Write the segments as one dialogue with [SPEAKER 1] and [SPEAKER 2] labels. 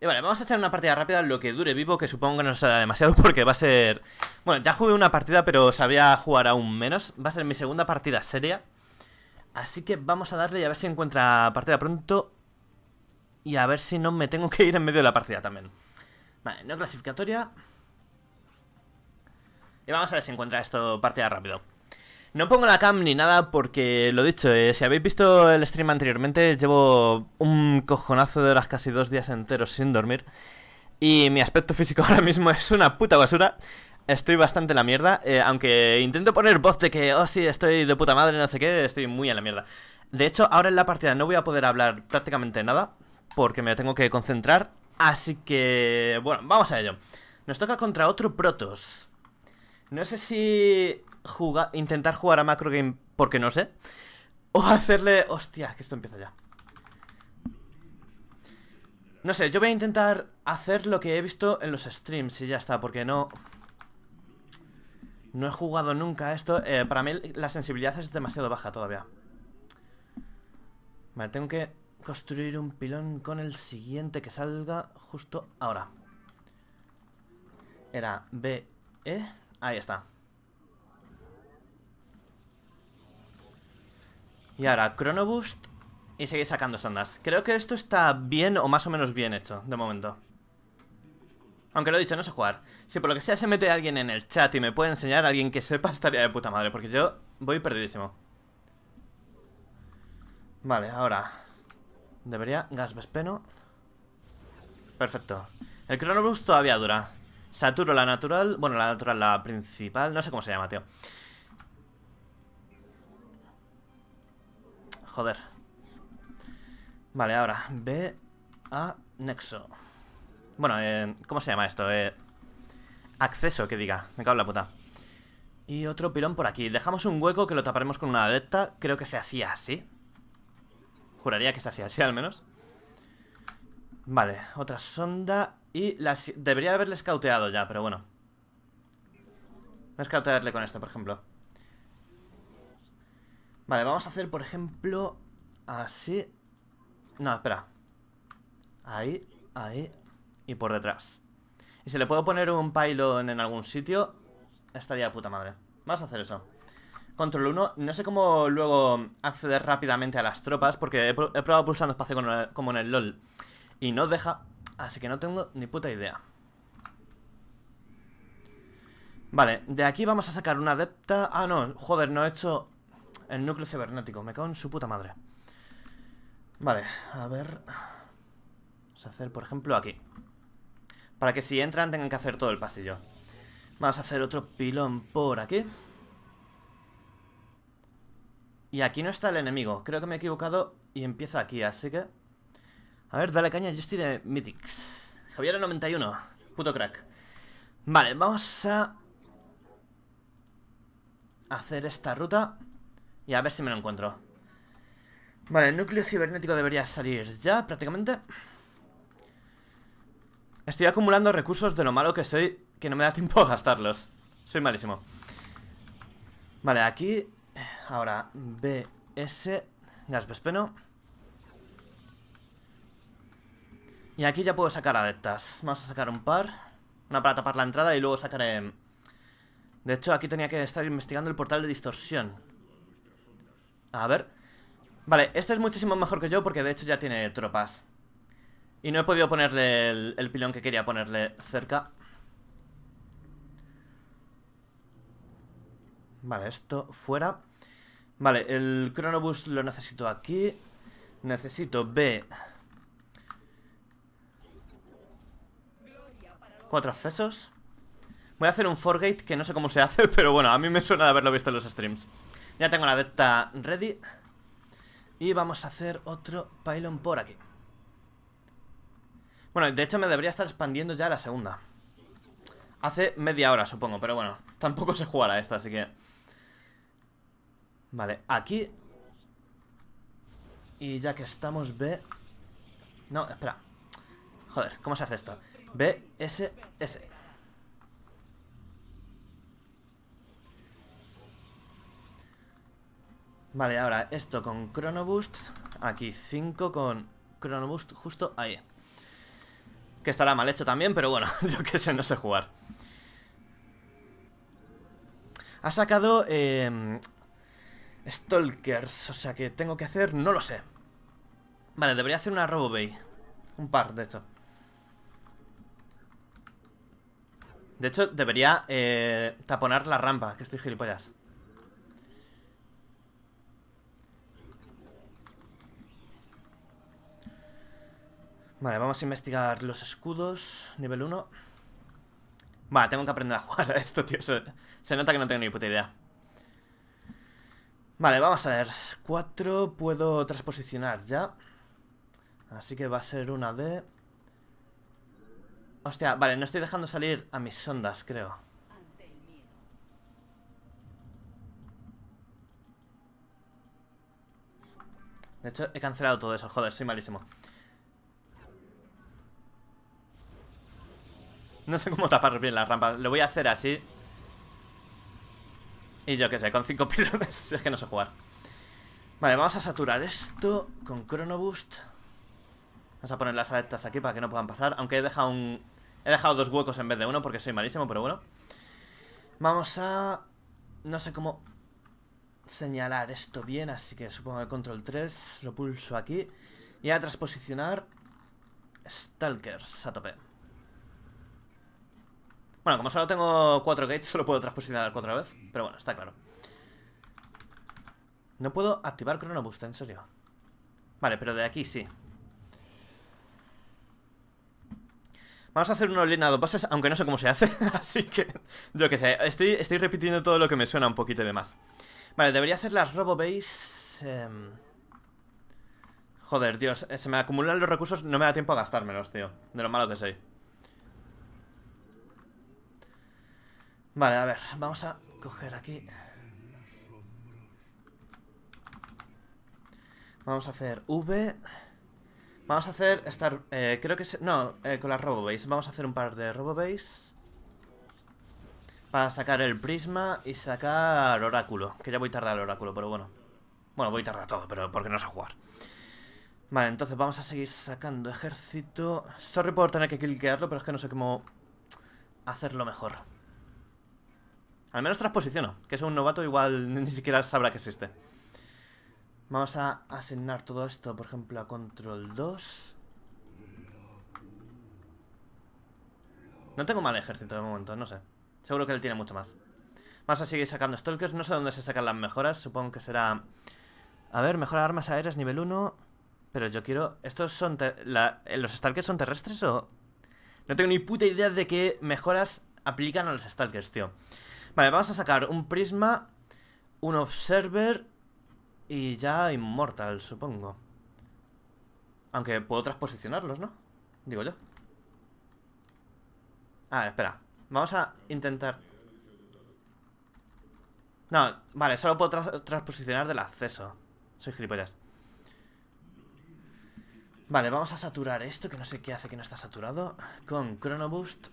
[SPEAKER 1] Y vale, vamos a hacer una partida rápida, lo que dure vivo, que supongo que no será demasiado porque va a ser... Bueno, ya jugué una partida, pero sabía jugar aún menos. Va a ser mi segunda partida seria. Así que vamos a darle y a ver si encuentra partida pronto. Y a ver si no me tengo que ir en medio de la partida también. Vale, no clasificatoria. Y vamos a ver si encuentra esto partida rápido. No pongo la cam ni nada porque, lo dicho, eh, si habéis visto el stream anteriormente, llevo un cojonazo de horas, casi dos días enteros sin dormir. Y mi aspecto físico ahora mismo es una puta basura. Estoy bastante la mierda, eh, aunque intento poner voz de que, oh sí, estoy de puta madre, no sé qué, estoy muy a la mierda. De hecho, ahora en la partida no voy a poder hablar prácticamente nada, porque me tengo que concentrar, así que, bueno, vamos a ello. Nos toca contra otro Protos. No sé si intentar jugar a Macro Game porque no sé. O hacerle... Hostia, que esto empieza ya. No sé, yo voy a intentar hacer lo que he visto en los streams y ya está, porque no... No he jugado nunca esto. Eh, para mí la sensibilidad es demasiado baja todavía. Vale, tengo que construir un pilón con el siguiente que salga justo ahora. Era B, E. Ahí está. Y ahora, Chronoboost y seguir sacando sondas. Creo que esto está bien o más o menos bien hecho, de momento. Aunque lo he dicho, no sé jugar. Si por lo que sea se mete alguien en el chat y me puede enseñar, a alguien que sepa estaría de puta madre, porque yo voy perdidísimo. Vale, ahora. Debería gas Perfecto. El Chronoboost todavía dura. Saturo la natural, bueno, la natural, la principal, no sé cómo se llama, tío. Joder. Vale, ahora. Ve a Nexo. Bueno, eh, ¿cómo se llama esto? Eh, acceso, que diga. Me cago en la puta. Y otro pilón por aquí. Dejamos un hueco que lo taparemos con una adepta. Creo que se hacía así. Juraría que se hacía así, al menos. Vale, otra sonda. Y las... debería haberle escauteado ya, pero bueno. Voy a con esto, por ejemplo. Vale, vamos a hacer, por ejemplo, así. No, espera. Ahí, ahí y por detrás. Y si le puedo poner un pylon en algún sitio, estaría de puta madre. Vamos a hacer eso. Control 1. No sé cómo luego acceder rápidamente a las tropas, porque he, probado pulsando espacio como en el LOL. Y no deja, así que no tengo ni puta idea. Vale, de aquí vamos a sacar una adepta... Ah, no, joder, no he hecho... El núcleo cibernético. Me cago en su puta madre. Vale, a ver... Vamos a hacer, por ejemplo, aquí. Para que si entran tengan que hacer todo el pasillo. Vamos a hacer otro pilón por aquí. Y aquí no está el enemigo. Creo que me he equivocado y empieza aquí, así que... A ver, dale caña. Yo estoy de Mythics. Javier 91. Puto crack. Vale, vamos a... Hacer esta ruta. Y a ver si me lo encuentro. Vale, el núcleo cibernético debería salir ya, prácticamente. Estoy acumulando recursos de lo malo que soy, que no me da tiempo a gastarlos. Soy malísimo. Vale, aquí... Ahora, BS... Gas Vespeno. Y aquí ya puedo sacar adeptas. Vamos a sacar un par. Una para tapar la entrada y luego sacaré... De hecho, aquí tenía que estar investigando el portal de distorsión. A ver. Vale, este es muchísimo mejor que yo porque de hecho ya tiene tropas. Y no he podido ponerle el, pilón que quería ponerle cerca. Vale, esto fuera. Vale, el Cronobus lo necesito aquí. Necesito B. Cuatro accesos. Voy a hacer un forgate que no sé cómo se hace, pero bueno, a mí me suena de haberlo visto en los streams. Ya tengo la beta ready. Y vamos a hacer otro pylon por aquí. Bueno, de hecho me debería estar expandiendo ya la segunda. Hace media hora, supongo, pero bueno, tampoco se jugará esta, así que... Vale, aquí... Y ya que estamos, B... No, espera. Joder, ¿cómo se hace esto? B, S, S. Vale, ahora esto con Chronoboost. Aquí 5 con Chronoboost justo ahí. Que estará mal hecho también, pero bueno, yo que sé, no sé jugar. Ha sacado eh, Stalkers, o sea que tengo que hacer, no lo sé. Vale, debería hacer una Robo Bay Un par, de hecho. De hecho, debería eh, taponar la rampa, que estoy gilipollas. Vale, vamos a investigar los escudos. Nivel 1. Vale, tengo que aprender a jugar a esto, tío. Se, nota que no tengo ni puta idea. Vale, vamos a ver. 4 puedo transposicionar ya. Así que va a ser una de... Hostia, vale, no estoy dejando salir a mis sondas, creo. De hecho, he cancelado todo eso. Joder, soy malísimo. No sé cómo tapar bien las rampa Lo voy a hacer así. Y yo qué sé, con cinco pilones es que no sé jugar. Vale, vamos a saturar esto con Chronoboost. Vamos a poner las adeptas aquí para que no puedan pasar. Aunque he dejado un... He dejado dos huecos en vez de uno porque soy malísimo, pero bueno. Vamos a... No sé cómo señalar esto bien, así que supongo que control 3 lo pulso aquí. Y a transposicionar Stalkers a tope. Bueno, como solo tengo cuatro gates, solo puedo transposicionar otra vez, Pero bueno, está claro. No puedo activar boost en serio. Vale, pero de aquí sí. Vamos a hacer unos lineados bases, aunque no sé cómo se hace. Así que, yo que sé, estoy, repitiendo todo lo que me suena un poquito de más. Vale, debería hacer las Robo Base... Em. Joder, Dios, eh, se me acumulan los recursos, no me da tiempo a gastármelos, tío. De lo malo que soy. Vale, a ver, vamos a coger aquí. Vamos a hacer V. Vamos a hacer estar... Eh, creo que... no, eh, con la Robobase. Vamos a hacer un par de Robobase. Para sacar el prisma y sacar oráculo. Que ya voy tarde al oráculo, pero bueno. Bueno, voy tarde a todo, pero porque no sé jugar. Vale, entonces vamos a seguir sacando ejército. Sorry por tener que cliquearlo, pero es que no sé cómo hacerlo mejor. Al menos transposiciono, que es un novato igual ni siquiera sabrá que existe. Vamos a asignar todo esto, por ejemplo, a control 2. No tengo mal ejército de momento, no sé. Seguro que él tiene mucho más. Vamos a seguir sacando stalkers. No sé dónde se sacan las mejoras. Supongo que será... A ver, mejor armas aéreas nivel 1. Pero yo quiero... ¿Estos son... Eh, ¿Los stalkers son terrestres o...? No tengo ni puta idea de qué mejoras aplican a los stalkers, tío. Vale, vamos a sacar un prisma, un observer y ya inmortal, supongo. Aunque puedo transposicionarlos, ¿no? Digo yo. A ver, espera. Vamos a intentar... No, vale, solo puedo transposicionar del acceso. Soy gilipollas. Vale, vamos a saturar esto, que no sé qué hace que no está saturado, con boost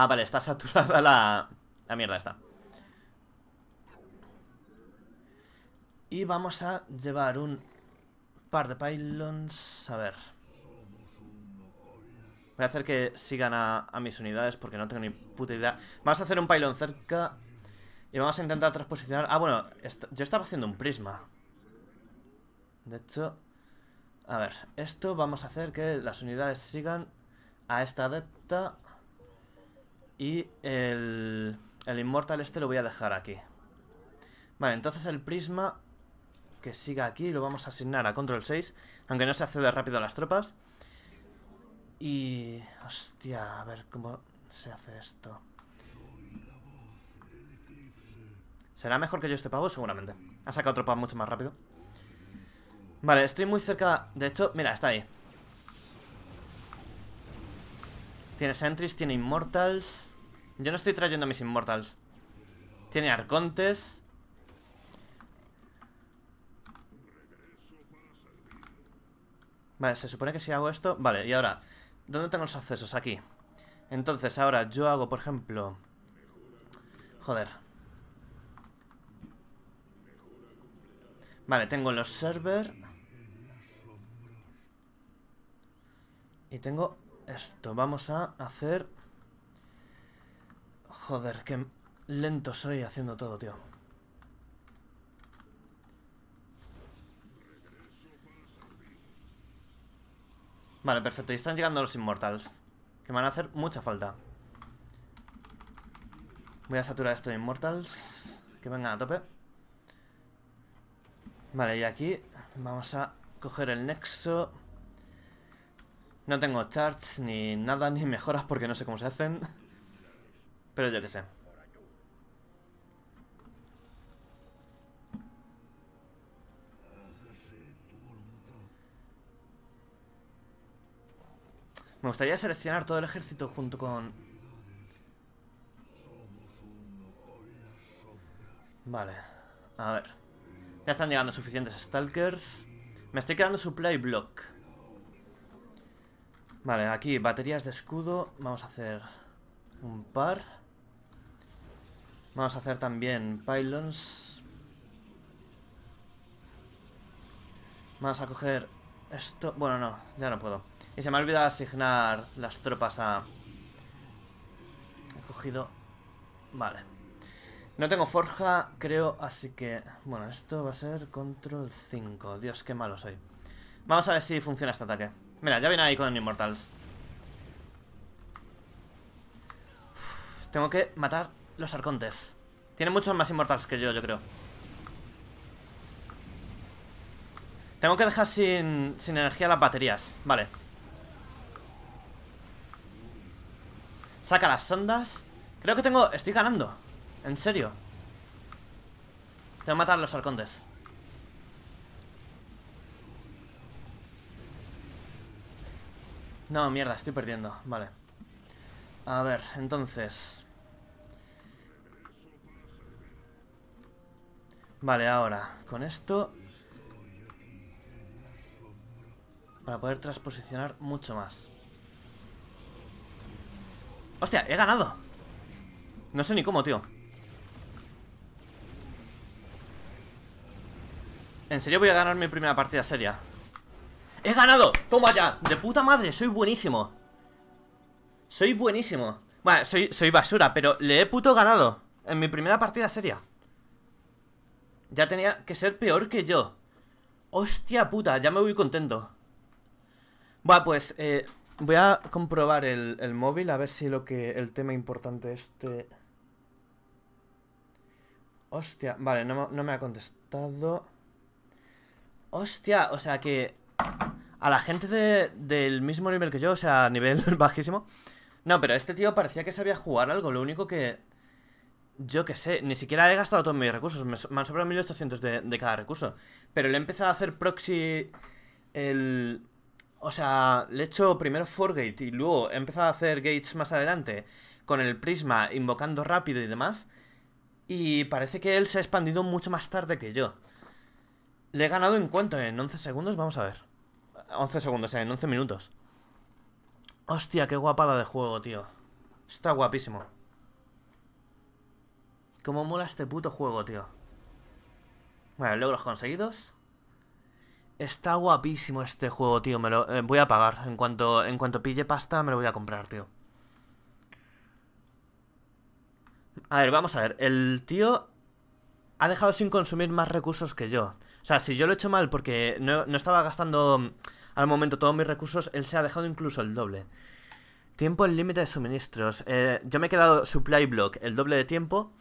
[SPEAKER 1] Ah, vale, está saturada la... La mierda está. Y vamos a llevar un par de pylons... A ver... Voy a hacer que sigan a, mis unidades porque no tengo ni puta idea. Vamos a hacer un pylon cerca y vamos a intentar transposicionar... Ah, bueno, yo estaba haciendo un prisma. De hecho... A ver, esto vamos a hacer que las unidades sigan a esta adepta. Y el, el Immortal este lo voy a dejar aquí. Vale, entonces el prisma que siga aquí lo vamos a asignar a control 6, aunque no se accede rápido a las tropas. Y... hostia, a ver cómo se hace esto. ¿Será mejor que yo este pago Seguramente. Ha sacado tropas mucho más rápido. Vale, estoy muy cerca... De hecho, mira, está ahí. Tiene Sentries, tiene Immortals. Yo no estoy trayendo mis Immortals. Tiene Arcontes. Vale, se supone que si hago esto... Vale, y ahora, ¿dónde tengo los accesos? Aquí. Entonces, ahora yo hago, por ejemplo... Joder. Vale, tengo los server. Y tengo esto. Vamos a hacer... Joder, qué lento soy haciendo todo, tío. Vale, perfecto. Y están llegando los inmortals. Que me van a hacer mucha falta. Voy a saturar esto de inmortals. Que vengan a tope. Vale, y aquí vamos a coger el nexo. No tengo charts ni nada, ni mejoras porque no sé cómo se hacen. Pero yo que sé. Me gustaría seleccionar todo el ejército junto con... Vale, a ver. Ya están llegando suficientes Stalkers. Me estoy quedando supply block. Vale, aquí baterías de escudo. Vamos a hacer un par. Vamos a hacer también pylons. Vamos a coger esto... Bueno, no, ya no puedo. Y se me ha olvidado asignar las tropas a... He cogido... Vale. No tengo forja, creo, así que... Bueno, esto va a ser control 5. Dios, qué malo soy. Vamos a ver si funciona este ataque. Mira, ya viene ahí con inmortals tengo que matar los arcontes. Tiene muchos más inmortals que yo, yo creo. Tengo que dejar sin, sin energía las baterías. Vale. Saca las sondas. Creo que tengo... Estoy ganando. En serio. Tengo que matar los arcontes. No, mierda, estoy perdiendo. Vale. A ver, entonces... Vale, ahora, con esto... Para poder transposicionar mucho más. ¡Hostia! ¡He ganado! No sé ni cómo, tío. ¿En serio voy a ganar mi primera partida seria? ¡He ganado! ¡Toma ya! ¡De puta madre! ¡Soy buenísimo! ¡Soy buenísimo! Bueno, soy, soy basura, pero le he puto ganado En mi primera partida seria Ya tenía que ser peor que yo ¡Hostia puta! Ya me voy contento Bueno, pues eh, voy a comprobar el, móvil A ver si lo que el tema importante este... Hostia, vale, no, no me ha contestado Hostia, o sea que a la gente del mismo nivel que yo, o sea, nivel bajísimo. No, pero este tío parecía que sabía jugar algo. Lo único que... Yo que sé, ni siquiera he gastado todos mis recursos. Me, han sobrado 1800 de, cada recurso. Pero le he empezado a hacer proxy... El... O sea, le he hecho primero Forgate y luego he empezado a hacer gates más adelante con el prisma, invocando rápido y demás. Y parece que él se ha expandido mucho más tarde que yo. Le he ganado en cuanto en 11 segundos, vamos a ver. 11 segundos, eh, en 11 minutos. Hostia, qué guapada de juego, tío. Está guapísimo. Cómo mola este puto juego, tío. Bueno, logros conseguidos. Está guapísimo este juego, tío. Me lo eh, voy a pagar. En cuanto, en cuanto pille pasta, me lo voy a comprar, tío. A ver, vamos a ver. El tío ha dejado sin consumir más recursos que yo. O sea, si yo lo he hecho mal porque no, no estaba gastando al momento, todos mis recursos, él se ha dejado incluso el doble. Tiempo en límite de suministros. Eh, yo me he quedado supply block, el doble de tiempo.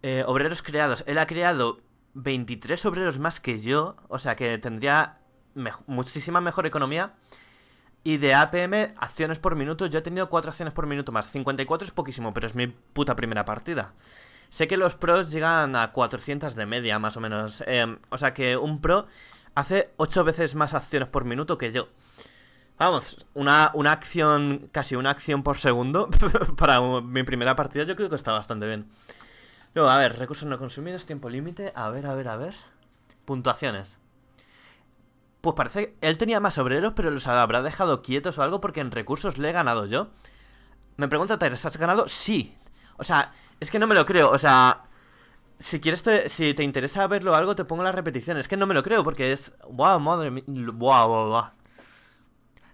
[SPEAKER 1] Eh, obreros creados. Él ha creado 23 obreros más que yo. O sea que tendría muchísima mejor economía. Y de APM, acciones por minuto. Yo he tenido 4 acciones por minuto más. 54 es poquísimo, pero es mi puta primera partida. Sé que los pros llegan a 400 de media, más o menos. Em, o sea que un pro hace 8 veces más acciones por minuto que yo. Vamos, una, una acción, casi una acción por segundo para mi primera partida yo creo que está bastante bien. Luego, a ver, recursos no consumidos, tiempo límite, a ver, a ver, a ver. Puntuaciones. Pues parece que él tenía más obreros, pero los habrá dejado quietos o algo porque en recursos le he ganado yo. Me pregunta, ¿has ganado? Sí. O sea, es que no me lo creo. O sea, si quieres, te, si te interesa verlo algo, te pongo la repetición. Es que no me lo creo porque es. ¡Wow, madre mía! ¡Wow, wow, wow!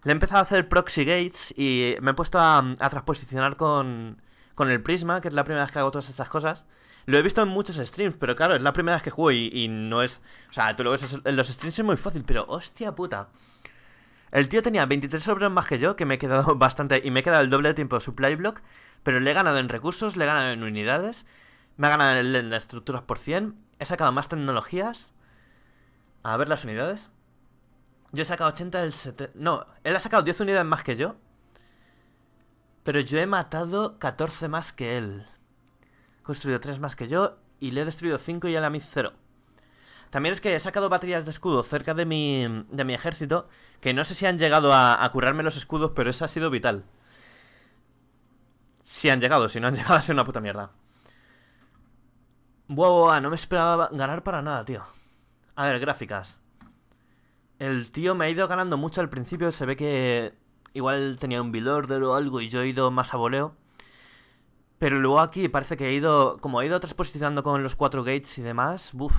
[SPEAKER 1] Le he empezado a hacer proxy gates y me he puesto a, transposicionar con, el prisma, que es la primera vez que hago todas esas cosas. Lo he visto en muchos streams, pero claro, es la primera vez que juego y, no es. O sea, tú lo ves en los streams es muy fácil, pero hostia puta. El tío tenía 23 sobres más que yo, que me he quedado bastante. Y me he quedado el doble de tiempo de supply block. Pero le he ganado en recursos, le he ganado en unidades. Me ha ganado en e las estructuras por 100. He sacado más tecnologías. A ver las unidades. Yo he sacado 80 del 70... No, él ha sacado 10 unidades más que yo. Pero yo he matado 14 más que él. He construido 3 más que yo y le he destruido 5 y él a mí 0. También es que he sacado baterías de escudo cerca de mi, de mi ejército, que no sé si han llegado a, a curarme los escudos, pero eso ha sido vital. Si han llegado, si no han llegado, ha sido una puta mierda. Buah, no me esperaba ganar para nada, tío. A ver, gráficas. El tío me ha ido ganando mucho al principio. Se ve que igual tenía un build order o algo y yo he ido más a voleo. Pero luego aquí parece que he ido... Como he ido transposicionando con los cuatro gates y demás... Uf.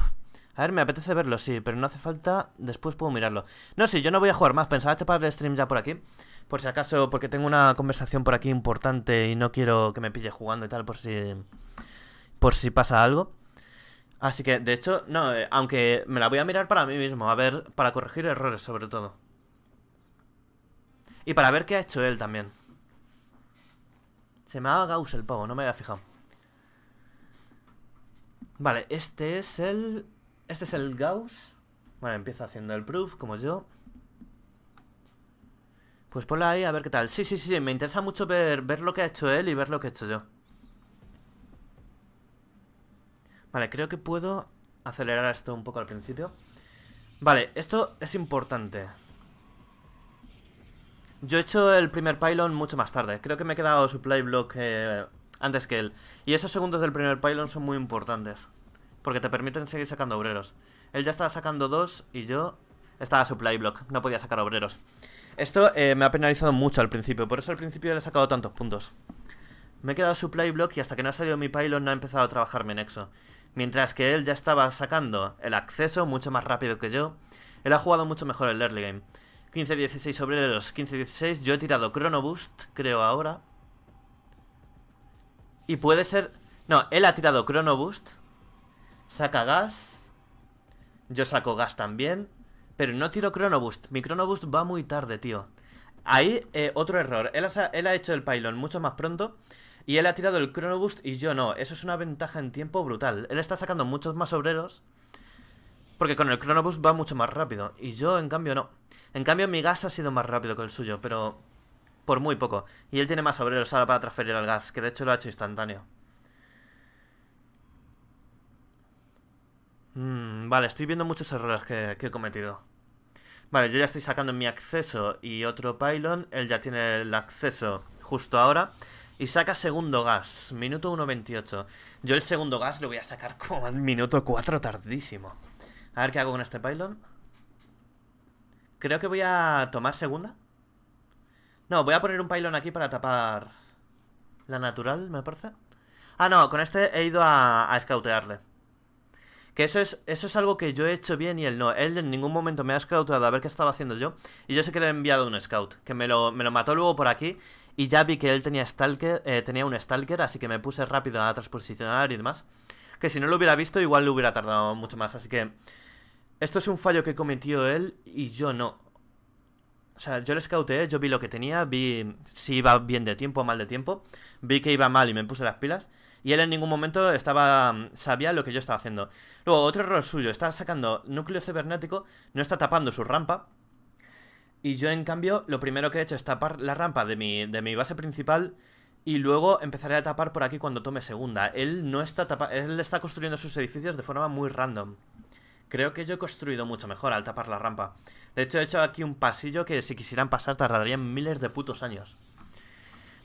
[SPEAKER 1] A ver, me apetece verlo, sí, pero no hace falta... Después puedo mirarlo. No, sí, yo no voy a jugar más. Pensaba chapar el stream ya por aquí. Por si acaso, porque tengo una conversación por aquí importante y no quiero que me pille jugando y tal, por si... Por si pasa algo. Así que, de hecho, no, eh, aunque me la voy a mirar para mí mismo, a ver, para corregir errores sobre todo. Y para ver qué ha hecho él también. Se me ha Gauss el pavo, no me había fijado. Vale, este es el... Este es el Gauss. Vale, empieza haciendo el proof, como yo. Pues ponla ahí a ver qué tal. Sí, sí, sí, me interesa mucho ver, ver lo que ha hecho él y ver lo que he hecho yo. Vale, creo que puedo acelerar esto un poco al principio. Vale, esto es importante. Yo he hecho el primer pylon mucho más tarde. Creo que me he quedado supply block eh, antes que él. Y esos segundos del primer pylon son muy importantes. Porque te permiten seguir sacando obreros. Él ya estaba sacando dos y yo estaba supply block. No podía sacar obreros. Esto eh, me ha penalizado mucho al principio. Por eso al principio le he sacado tantos puntos. Me he quedado supply block y hasta que no ha salido mi pylon no ha empezado a trabajarme en nexo. Mientras que él ya estaba sacando el acceso mucho más rápido que yo, él ha jugado mucho mejor el early game. 15-16 sobre los 15-16, yo he tirado Chronoboost, creo ahora. Y puede ser... No, él ha tirado Chronoboost, saca gas, yo saco gas también, pero no tiro Chronoboost, mi Chronoboost va muy tarde, tío. Ahí, eh, otro error, él ha, él ha hecho el pylon mucho más pronto y él ha tirado el Cronobust y yo no. Eso es una ventaja en tiempo brutal. Él está sacando muchos más obreros. Porque con el Cronobust va mucho más rápido. Y yo, en cambio, no. En cambio, mi gas ha sido más rápido que el suyo, pero... Por muy poco. Y él tiene más obreros ahora para transferir al gas, que de hecho lo ha hecho instantáneo. Mm, vale, estoy viendo muchos errores que, que he cometido. Vale, yo ya estoy sacando mi acceso y otro pylon. Él ya tiene el acceso justo ahora. Y saca segundo gas, minuto 1.28. Yo el segundo gas lo voy a sacar como al minuto 4 tardísimo. A ver qué hago con este pylon. Creo que voy a tomar segunda. No, voy a poner un pylon aquí para tapar la natural, me parece. Ah, no, con este he ido a, a escautearle. Que eso es, eso es algo que yo he hecho bien y él no. Él en ningún momento me ha scoutado a ver qué estaba haciendo yo. Y yo sé que le he enviado un scout. Que me lo, me lo mató luego por aquí. Y ya vi que él tenía, eh, tenía un stalker, así que me puse rápido a transposicionar y demás. Que si no lo hubiera visto, igual lo hubiera tardado mucho más. Así que esto es un fallo que cometió él y yo no. O sea, yo le scouté, yo vi lo que tenía, vi si iba bien de tiempo o mal de tiempo. Vi que iba mal y me puse las pilas. Y él en ningún momento estaba mm, sabía lo que yo estaba haciendo. Luego, otro error suyo, está sacando núcleo cibernético, no está tapando su rampa, y yo, en cambio, lo primero que he hecho es tapar la rampa de mi, de mi base principal y luego empezaré a tapar por aquí cuando tome segunda. Él no está tapa él está construyendo sus edificios de forma muy random. Creo que yo he construido mucho mejor al tapar la rampa. De hecho, he hecho aquí un pasillo que si quisieran pasar tardarían miles de putos años.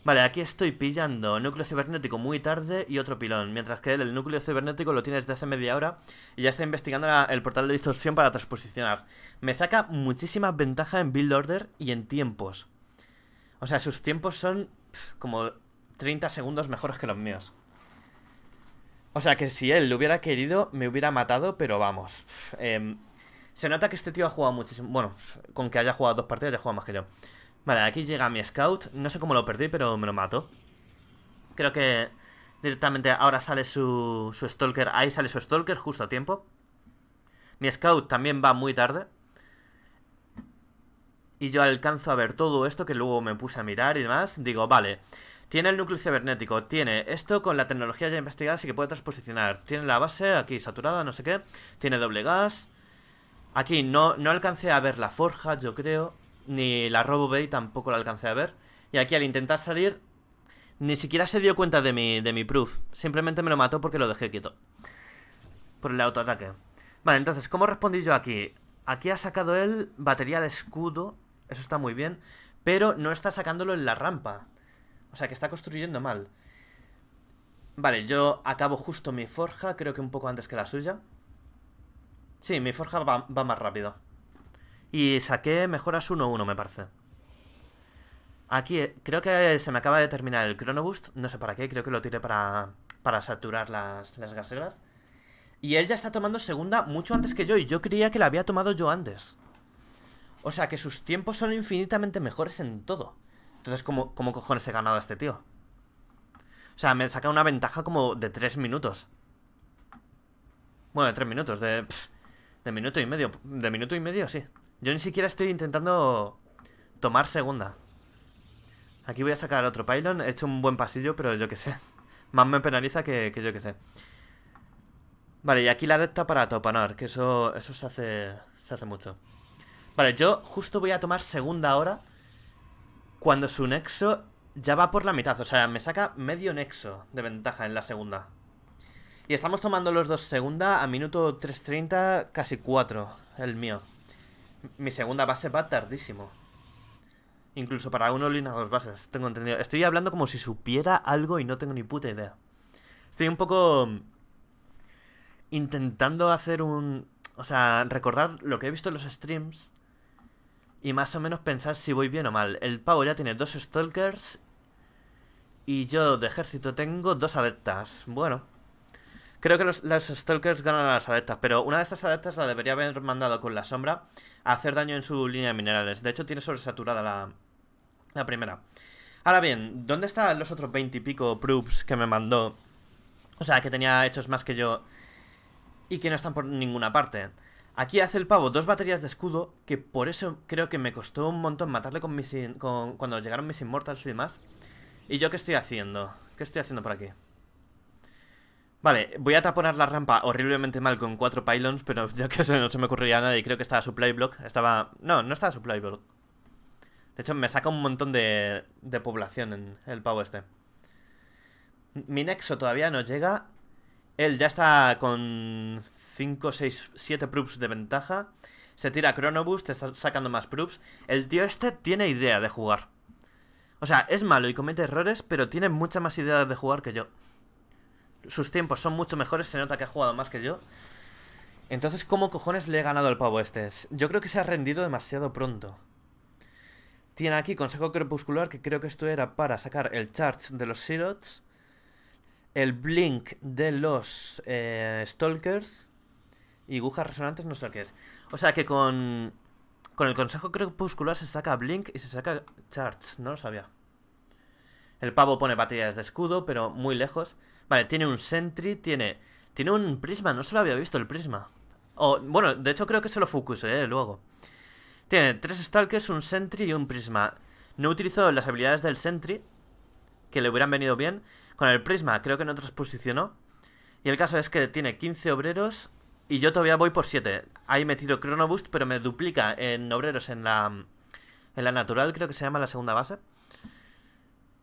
[SPEAKER 1] Vale, aquí estoy pillando núcleo cibernético muy tarde y otro pilón, mientras que él, el núcleo cibernético lo tiene desde hace media hora y ya está investigando el portal de distorsión para transposicionar. Me saca muchísima ventaja en build order y en tiempos. O sea, sus tiempos son como 30 segundos mejores que los míos. O sea, que si él lo hubiera querido, me hubiera matado, pero vamos. Em, se nota que este tío ha jugado muchísimo. Bueno, con que haya jugado dos partidas, ya juega más que yo. Vale, aquí llega mi scout. No sé cómo lo perdí, pero me lo mato. Creo que directamente ahora sale su, su stalker. Ahí sale su stalker justo a tiempo. Mi scout también va muy tarde. Y yo alcanzo a ver todo esto que luego me puse a mirar y demás. Digo, vale, tiene el núcleo cibernético, tiene esto con la tecnología ya investigada, así que puede transposicionar. Tiene la base aquí saturada, no sé qué. Tiene doble gas. Aquí no, no alcancé a ver la forja, yo creo ni la Robo Bay tampoco la alcancé a ver. Y aquí al intentar salir, ni siquiera se dio cuenta de mi, de mi proof. Simplemente me lo mató porque lo dejé quieto. Por el autoataque. Vale, entonces, ¿cómo respondí yo aquí? Aquí ha sacado él batería de escudo. Eso está muy bien. Pero no está sacándolo en la rampa. O sea, que está construyendo mal. Vale, yo acabo justo mi forja. Creo que un poco antes que la suya. Sí, mi forja va más rápido. Y saqué mejoras 1-1, me parece. Aquí eh, creo que se me acaba de terminar el Chronobust No sé para qué, creo que lo tiré para, para saturar las, las gaseras. Y él ya está tomando segunda mucho antes que yo. Y yo creía que la había tomado yo antes. O sea que sus tiempos son infinitamente mejores en todo. Entonces, ¿cómo, cojones he ganado a este tío? O sea, me saca una ventaja como de 3 minutos. Bueno, de 3 minutos, de... de minuto y medio. De minuto y medio, sí. Yo ni siquiera estoy intentando tomar segunda. Aquí voy a sacar otro pylon. He hecho un buen pasillo, pero yo que sé. Más me penaliza que, yo que sé. Vale, y aquí la recta para topanar, que eso, eso se, hace, se hace mucho. Vale, yo justo voy a tomar segunda ahora cuando su nexo ya va por la mitad. O sea, me saca medio nexo de ventaja en la segunda. Y estamos tomando los dos segunda a minuto 3.30, casi 4, el mío. Mi segunda base va tardísimo. Incluso para uno línea dos bases, tengo entendido. Estoy hablando como si supiera algo y no tengo ni puta idea. Estoy un poco mm, intentando hacer un... O sea, recordar lo que he visto en los streams y más o menos pensar si voy bien o mal. El pavo ya tiene dos stalkers y yo de ejército tengo dos adeptas. Bueno, Creo que los, las Stalkers ganan a las adeptas, pero una de estas adeptas la debería haber mandado con la sombra a hacer daño en su línea de minerales. De hecho, tiene sobresaturada la, primera. Ahora bien, ¿dónde están los otros 20 y pico proofs que me mandó? O sea, que tenía hechos más que yo y que no están por ninguna parte. Aquí hace el pavo dos baterías de escudo, que por eso creo que me costó un montón matarle con mis con, cuando llegaron mis Immortals y demás. ¿Y yo qué estoy haciendo? ¿Qué estoy haciendo por aquí? Vale, voy a taponar la rampa horriblemente mal con cuatro pylons, pero ya que se, no se me ocurría nada y creo que estaba supply block. Estaba... No, no estaba supply block. De hecho, me saca un montón de, de población en el pavo este. Mi nexo todavía no llega. Él ya está con 5, 6, 7 proofs de ventaja. Se tira cronobus, te está sacando más proofs. El tío este tiene idea de jugar. O sea, es malo y comete errores, pero tiene mucha más idea de jugar que yo sus tiempos son mucho mejores, se nota que ha jugado más que yo. Entonces, ¿cómo cojones le he ganado al pavo este? Yo creo que se ha rendido demasiado pronto. Tiene aquí Consejo Crepuscular, que creo que esto era para sacar el Charge de los Sirots, el Blink de los eh, Stalkers y Agujas Resonantes, no sé qué es. O sea que con, con el Consejo Crepuscular se saca Blink y se saca Charge, no lo sabía. El pavo pone batallas de escudo, pero muy lejos. Vale, tiene un sentry, tiene... Tiene un prisma, no se lo había visto el prisma. O, bueno, de hecho creo que se lo focusé ¿eh? luego. Tiene tres stalkers, un sentry y un prisma. No utilizó las habilidades del sentry, que le hubieran venido bien. Con el prisma creo que no transposicionó. Y el caso es que tiene 15 obreros y yo todavía voy por 7. Ahí me tiro boost, pero me duplica en obreros en la, en la natural, creo que se llama la segunda base.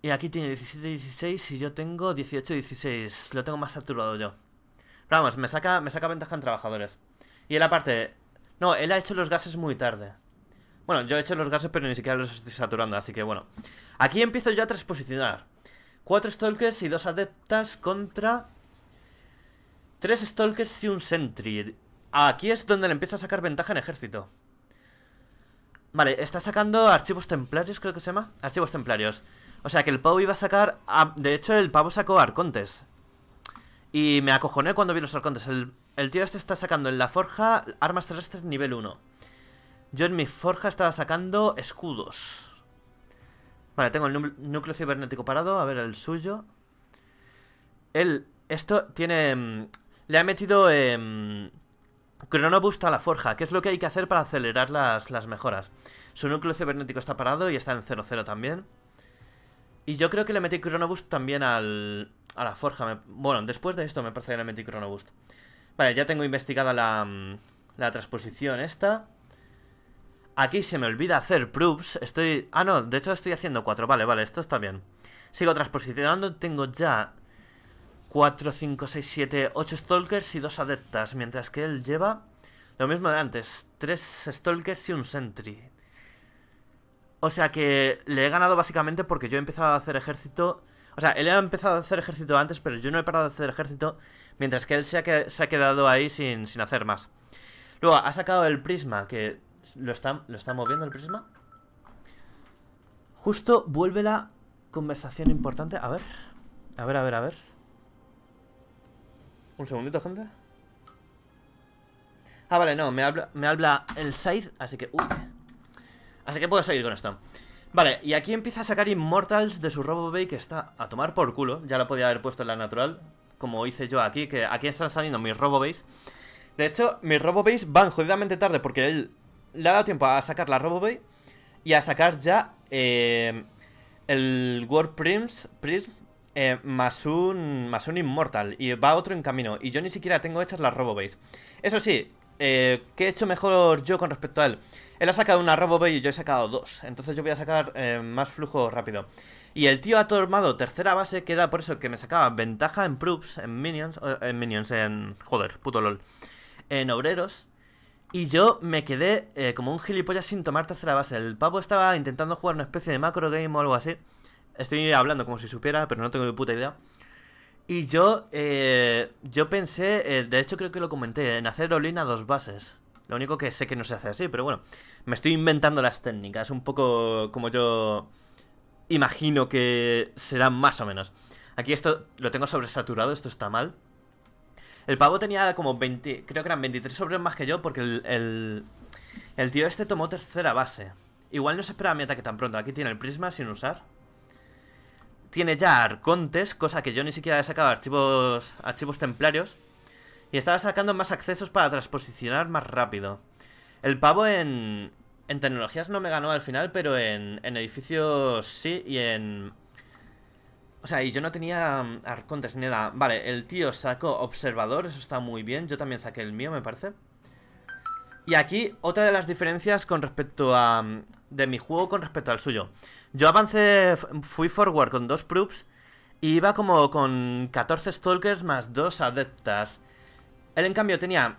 [SPEAKER 1] Y aquí tiene 17, 16 y yo tengo 18, 16. Lo tengo más saturado yo. vamos, me saca, me saca ventaja en trabajadores. Y él aparte... No, él ha hecho los gases muy tarde. Bueno, yo he hecho los gases pero ni siquiera los estoy saturando, así que bueno. Aquí empiezo yo a transposicionar. Cuatro stalkers y dos adeptas contra... Tres stalkers y un sentry. Aquí es donde le empiezo a sacar ventaja en ejército. Vale, está sacando archivos templarios, creo que se llama. Archivos templarios. O sea que el pavo iba a sacar... De hecho, el pavo sacó arcontes. Y me acojoné cuando vi los arcontes. El, tío este está sacando en la forja armas terrestres nivel 1. Yo en mi forja estaba sacando escudos. Vale, tengo el núcleo cibernético parado. A ver, el suyo. Él... Esto tiene... Mm, le ha metido... Em, Cronobust a la forja, ¿Qué es lo que hay que hacer para acelerar las, las mejoras. Su núcleo cibernético está parado y está en 0-0 también. Y yo creo que le metí Chronobust también al, a la forja. bueno, después de esto me parece que le metí Chronobust. Vale, ya tengo investigada la, mm, la transposición esta. Aquí se me olvida hacer proofs. Estoy... Ah, no, de hecho estoy haciendo cuatro. Vale, vale, esto está bien. Sigo transposicionando. Tengo ya 4, 5, 6, 7, 8 stalkers y dos adeptas. Mientras que él lleva lo mismo de antes. Tres stalkers y un sentry. O sea que le he ganado básicamente porque yo he empezado a hacer ejército. O sea, él ha empezado a hacer ejército antes, pero yo no he parado de hacer ejército, mientras que él se ha, quedado ahí sin, sin hacer más. Luego, ha sacado el prisma, que lo está, lo está moviendo el prisma. Justo vuelve la conversación importante. A ver, a ver, a ver, a ver. Un segundito, gente. Ah, vale, no, me habla, me habla el 6, así que... Uy. Así que puedo seguir con esto. Vale, y aquí empieza a sacar Immortals de su Robobay que está a tomar por culo. Ya lo podía haber puesto en la natural, como hice yo aquí, que aquí están saliendo mis Bays De hecho, mis Robobays van jodidamente tarde porque él le ha dado tiempo a sacar la Robobay y a sacar ya eh, el World Prince Prism eh, más, un, más Immortal. Y va otro en camino. Y yo ni siquiera tengo hechas las Bays Eso sí, eh, ¿qué he hecho mejor yo con respecto a él? Él ha sacado una Bay y yo he sacado dos, entonces yo voy a sacar eh, más flujo rápido. Y el tío ha tomado tercera base, que era por eso que me sacaba ventaja en proofs, en minions, en minions, en... joder, puto lol, en obreros. Y yo me quedé eh, como un gilipollas sin tomar tercera base. El pavo estaba intentando jugar una especie de macro game o algo así. Estoy hablando como si supiera, pero no tengo ni puta idea. Y yo, eh, yo pensé, eh, de hecho creo que lo comenté, en hacer a dos bases. Lo único que sé que no se hace así, pero bueno, me estoy inventando las técnicas, un poco como yo imagino que serán más o menos. Aquí esto lo tengo sobresaturado, esto está mal. El pavo tenía como 20, creo que eran 23 sobre más que yo porque el, el, el tío este tomó tercera base. Igual no se esperaba mi ataque tan pronto, aquí tiene el prisma sin usar tiene ya arcontes, cosa que yo ni siquiera he sacado archivos, archivos templarios. Y estaba sacando más accesos para transposicionar más rápido. El pavo en, en tecnologías no me ganó al final, pero en, en edificios sí y en... O sea, y yo no tenía mm, arcontes ni nada. Vale, el tío sacó observador, eso está muy bien. Yo también saqué el mío, me parece. Y aquí otra de las diferencias con respecto a... Mm, de mi juego con respecto al suyo. Yo avancé, fui forward con dos proofs y iba como con 14 stalkers más dos adeptas. Él en cambio tenía...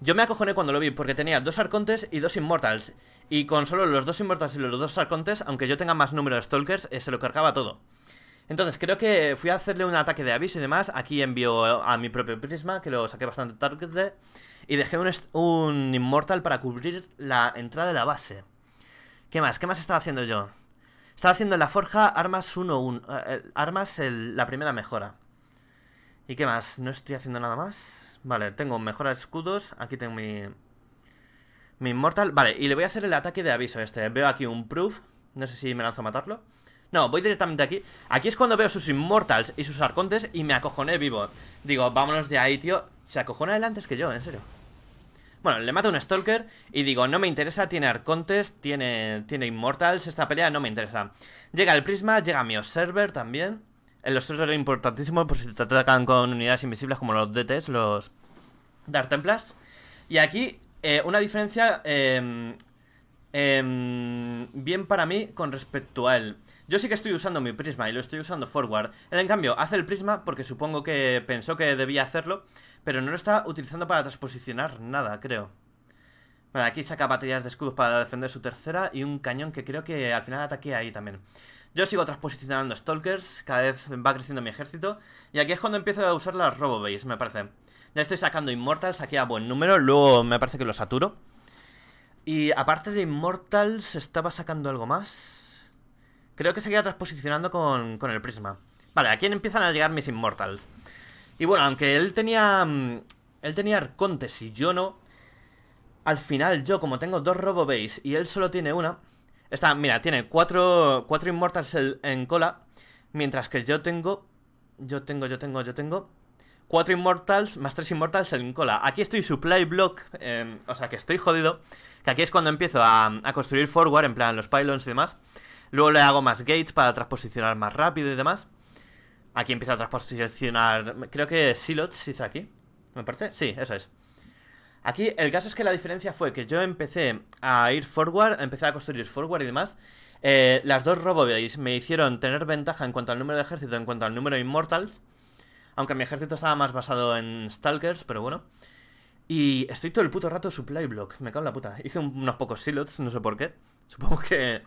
[SPEAKER 1] Yo me acojoné cuando lo vi porque tenía dos arcontes y dos immortals. Y con solo los dos immortals y los dos arcontes, aunque yo tenga más número de stalkers, eh, se lo cargaba todo. Entonces creo que fui a hacerle un ataque de aviso y demás. Aquí envió eh, a mi propio prisma, que lo saqué bastante tarde. Y dejé un, inmortal para cubrir la entrada de la base. ¿Qué más? ¿Qué más estaba haciendo yo? Estaba haciendo en la forja armas 1, 1 eh, eh, armas la primera mejora. ¿Y qué más? No estoy haciendo nada más. Vale, tengo mejora de escudos. Aquí tengo mi... Mi inmortal. Vale, y le voy a hacer el ataque de aviso este. Veo aquí un proof. No sé si me lanzo a matarlo. No, voy directamente aquí. Aquí es cuando veo sus inmortals y sus arcontes y me acojoné vivo. Digo, vámonos de ahí, tío. Se acojona él antes que yo, en serio. Bueno, le mato un Stalker y digo, no me interesa, tiene Arcontes, tiene, tiene Immortals, esta pelea no me interesa. Llega el Prisma, llega mi Observer también. El Observer es importantísimo por pues, si te atacan con unidades invisibles como los DTs, los Dark Templars. Y aquí, eh, una diferencia em, em, bien para mí con respecto a él. Yo sí que estoy usando mi prisma y lo estoy usando forward. Él, en cambio, hace el prisma porque supongo que pensó que debía hacerlo, pero no lo está utilizando para transposicionar nada, creo. Vale, aquí saca baterías de escudos para defender su tercera y un cañón que creo que al final ataque ahí también. Yo sigo transposicionando Stalkers, cada vez va creciendo mi ejército, y aquí es cuando empiezo a usar las Robobase, me parece. Ya estoy sacando Immortals aquí a buen número, luego me parece que lo saturo. Y aparte de Immortals, estaba sacando algo más. Creo que seguía transposicionando con, con el prisma. Vale, aquí empiezan a llegar mis Immortals. Y bueno, aunque él tenía... Mm, él tenía Arcontes y yo no... Al final, yo como tengo dos Robo y él solo tiene una... Está, mira, tiene cuatro, cuatro Immortals en cola, mientras que yo tengo... Yo tengo, yo tengo, yo tengo... Cuatro Immortals más tres Immortals en cola. Aquí estoy Supply Block, em, o sea que estoy jodido. Que aquí es cuando empiezo a, a construir forward, en plan los pylons y demás. Luego le hago más gates para transposicionar más rápido y demás. Aquí empieza a transposicionar, creo que silots hice aquí, me parece. Sí, eso es. Aquí el caso es que la diferencia fue que yo empecé a ir forward, empecé a construir forward y demás. Eh, las dos robobays me hicieron tener ventaja en cuanto al número de ejército, en cuanto al número de immortals. Aunque mi ejército estaba más basado en stalkers, pero bueno. Y estoy todo el puto rato supply block, me cago en la puta. Hice unos pocos silots, no sé por qué. Supongo que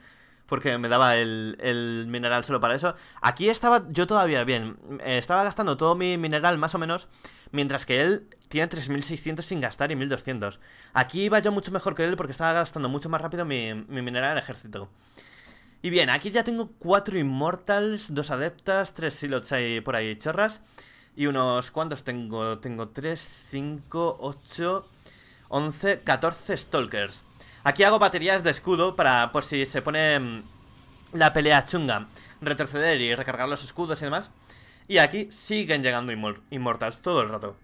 [SPEAKER 1] porque me daba el, el, mineral solo para eso. Aquí estaba yo todavía bien, eh, estaba gastando todo mi mineral más o menos, mientras que él tiene 3600 sin gastar y 1200. Aquí iba yo mucho mejor que él porque estaba gastando mucho más rápido mi, mineral al ejército. Y bien, aquí ya tengo 4 Immortals, 2 Adeptas, 3 Silots ahí por ahí chorras. Y unos cuantos tengo. Tengo 3, 5, 8, 11, 14 Stalkers. Aquí hago baterías de escudo para, por si se pone mm, la pelea chunga, retroceder y recargar los escudos y demás. Y aquí siguen llegando inmortales todo el rato.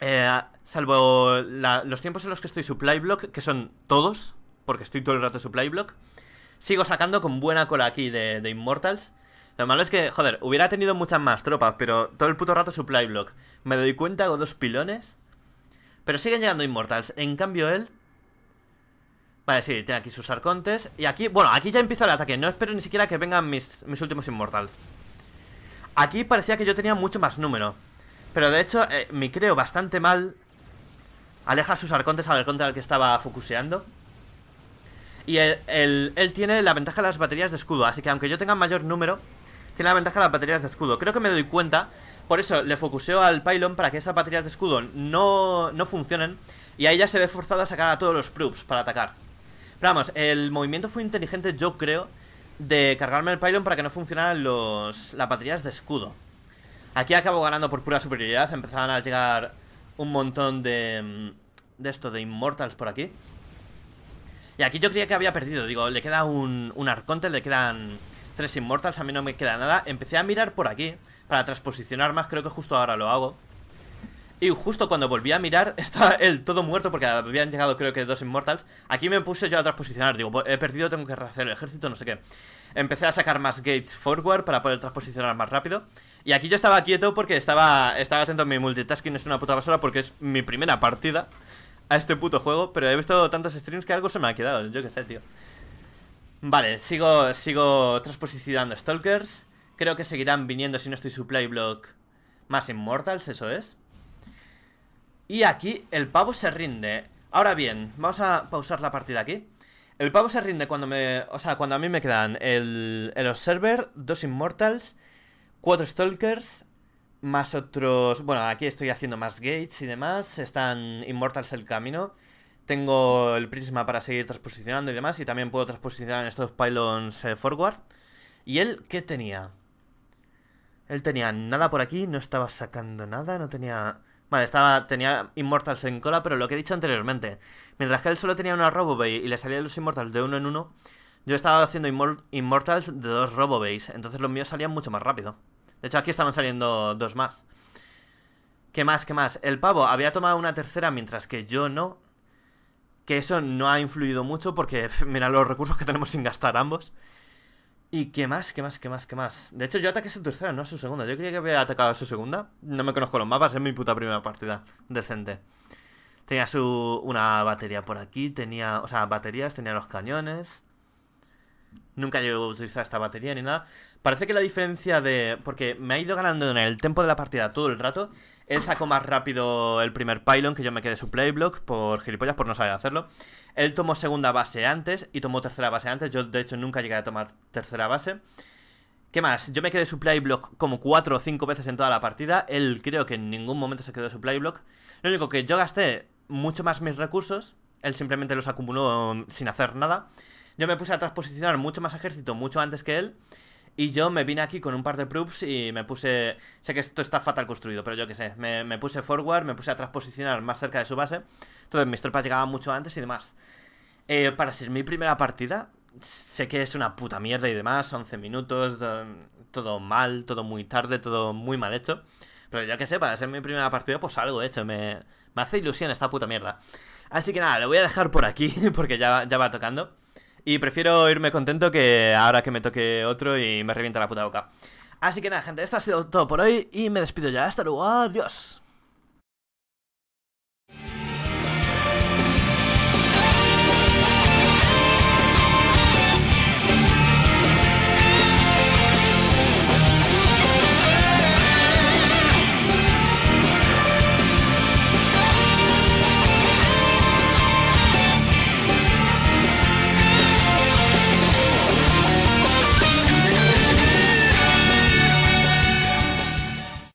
[SPEAKER 1] Eh, salvo los tiempos en los que estoy supply block, que son todos, porque estoy todo el rato supply block, sigo sacando con buena cola aquí de, de inmortals. Lo malo es que, joder, hubiera tenido muchas más tropas, pero todo el puto rato supply block. Me doy cuenta, hago dos pilones. Pero siguen llegando Immortals. En cambio, él Vale, sí, tiene aquí sus arcontes Y aquí, bueno, aquí ya empieza el ataque No espero ni siquiera que vengan mis, últimos inmortals Aquí parecía que yo tenía mucho más número Pero de hecho, eh, me creo bastante mal Aleja sus arcontes al arconte al que estaba focuseando Y él, tiene la ventaja de las baterías de escudo Así que aunque yo tenga mayor número Tiene la ventaja de las baterías de escudo Creo que me doy cuenta por eso le focuseo al pylon para que estas baterías de escudo no, no funcionen. Y ahí ya se ve forzado a sacar a todos los proofs para atacar. Pero vamos, el movimiento fue inteligente, yo creo, de cargarme el pylon para que no funcionaran los, las baterías de escudo. Aquí acabo ganando por pura superioridad. Empezaban a llegar un montón de, mm, de esto, de Immortals por aquí. Y aquí yo creía que había perdido. Digo, le queda un, un Arconte, le quedan tres inmortals, a mí no me queda nada. Empecé a mirar por aquí para transposicionar más, creo que justo ahora lo hago. Y justo cuando volví a mirar, estaba él todo muerto porque habían llegado creo que dos Immortals Aquí me puse yo a transposicionar, digo, pues he perdido, tengo que rehacer el ejército, no sé qué. Empecé a sacar más gates forward para poder transposicionar más rápido. Y aquí yo estaba quieto porque estaba, estaba atento a mi multitasking, es una puta basura porque es mi primera partida a este puto juego, pero he visto tantos streams que algo se me ha quedado, yo qué sé, tío. Vale, sigo, sigo transposicionando Stalkers. Creo que seguirán viniendo si no estoy supply block más Immortals, eso es. Y aquí el pavo se rinde. Ahora bien, vamos a pausar la partida aquí. El pavo se rinde cuando me... O sea, cuando a mí me quedan el, el Observer, dos Immortals, cuatro Stalkers, más otros... Bueno, aquí estoy haciendo más gates y demás. Están Immortals el camino. Tengo el prisma para seguir transposicionando y demás. Y también puedo transposicionar en estos pylons eh, forward. ¿Y él qué tenía? Él tenía nada por aquí, no estaba sacando nada, no tenía... Vale, estaba, tenía Immortals en cola, pero lo que he dicho anteriormente. Mientras que él solo tenía una Robobay y le salían los Immortals de uno en uno, yo estaba haciendo Immortals de dos Robobays, entonces los míos salían mucho más rápido. De hecho, aquí estaban saliendo dos más. ¿Qué más? ¿Qué más? El pavo había tomado una tercera mientras que yo no. Que eso no ha influido mucho porque, mira, los recursos que tenemos sin gastar ambos. ¿Y qué más? ¿Qué más? ¿Qué más? ¿Qué más? De hecho, yo ataqué a su tercera, no a su segunda. Yo creía que había atacado a su segunda. No me conozco los mapas, es mi puta primera partida. Decente. Tenía su. una batería por aquí, tenía. O sea, baterías, tenía los cañones. Nunca yo a utilizar esta batería ni nada. Parece que la diferencia de. Porque me ha ido ganando en el tempo de la partida todo el rato. Él sacó más rápido el primer pylon, que yo me quedé su playblock por gilipollas, por no saber hacerlo. Él tomó segunda base antes y tomó tercera base antes. Yo, de hecho, nunca llegué a tomar tercera base. ¿Qué más? Yo me quedé su playblock como cuatro o cinco veces en toda la partida. Él creo que en ningún momento se quedó su playblock. Lo único que yo gasté mucho más mis recursos. Él simplemente los acumuló sin hacer nada. Yo me puse a transposicionar mucho más ejército mucho antes que él. Y yo me vine aquí con un par de proofs y me puse... Sé que esto está fatal construido, pero yo qué sé. Me, puse forward, me puse a transposicionar más cerca de su base. Entonces mis tropas llegaban mucho antes y demás. Eh, para ser mi primera partida, sé que es una puta mierda y demás. 11 minutos, todo mal, todo muy tarde, todo muy mal hecho. Pero yo qué sé, para ser mi primera partida, pues algo hecho. Me, me hace ilusión esta puta mierda. Así que nada, lo voy a dejar por aquí porque ya, ya va tocando. Y prefiero irme contento que ahora que me toque otro y me revienta la puta boca. Así que nada, gente, esto ha sido todo por hoy y me despido ya. Hasta luego, adiós.